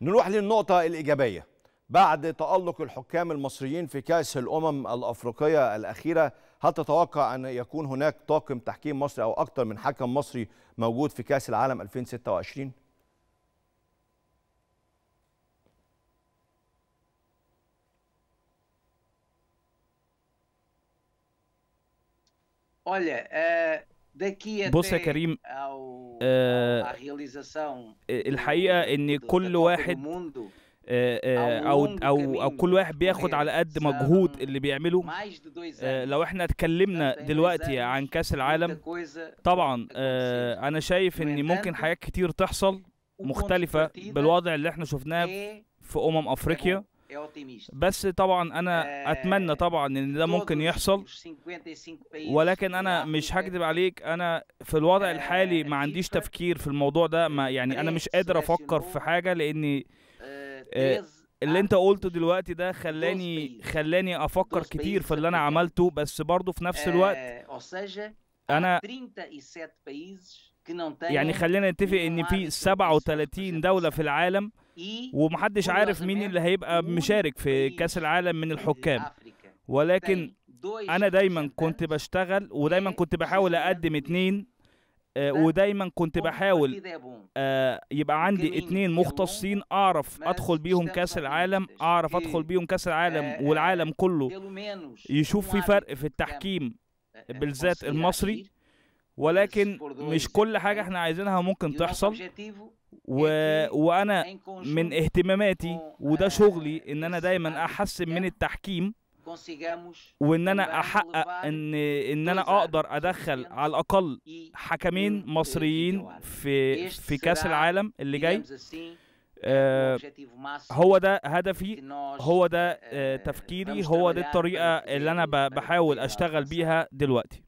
نروح للنقطة الإيجابية بعد تألق الحكام المصريين في كأس الأمم الأفريقية الأخيرة هل تتوقع أن يكون هناك طاقم تحكيم مصري أو أكثر من حكم مصري موجود في كأس العالم 2026؟ Olha, é, daqui até بص يا كريم ao, آه الحقيقه ان كل واحد او او او كل واحد بياخد على قد مجهود اللي بيعمله eh, لو احنا اتكلمنا دلوقتي عن كاس العالم طبعا آه، انا شايف ان ممكن حاجات كتير تحصل مختلفه بالوضع اللي احنا شفناه في امم افريقيا بس طبعا انا آه، اتمنى طبعا ان ده ممكن يحصل e ولكن انا مش هكذب عليك انا في الوضع آه، الحالي ما عنديش تفكير في الموضوع ده ما يعني انا مش قادر افكر في حاجه لاني آه، اللي انت قلته دلوقتي ده خلاني خلاني افكر كتير في اللي انا عملته بس برضه في نفس الوقت انا e يعني خلينا نتفق ان في 37 um دوله في العالم إيه، ومحدش عارف مين اللي هيبقى مشارك في إيه، كاس العالم من إيه، الحكام ولكن طيب، انا دايما كنت بشتغل ودايما طيب، كنت بحاول اقدم اتنين آه، طيب، ودايما كنت بحاول آه، يبقى عندي اتنين مختصين اعرف ادخل بيهم كاس العالم اعرف آه، ادخل بيهم كاس العالم والعالم كله يشوف في فرق في التحكيم بالذات المصري ولكن مش كل حاجه احنا عايزينها ممكن تحصل و... وانا من اهتماماتي وده آه، شغلي ان انا دايما احسن من التحكيم وان انا احقق ان ان انا اقدر ادخل على الاقل حكمين مصريين في في كاس العالم اللي جاي آه، آه، هو ده هدفي هو ده تفكيري هو ده الطريقه اللي انا بحاول اشتغل بيها دلوقتي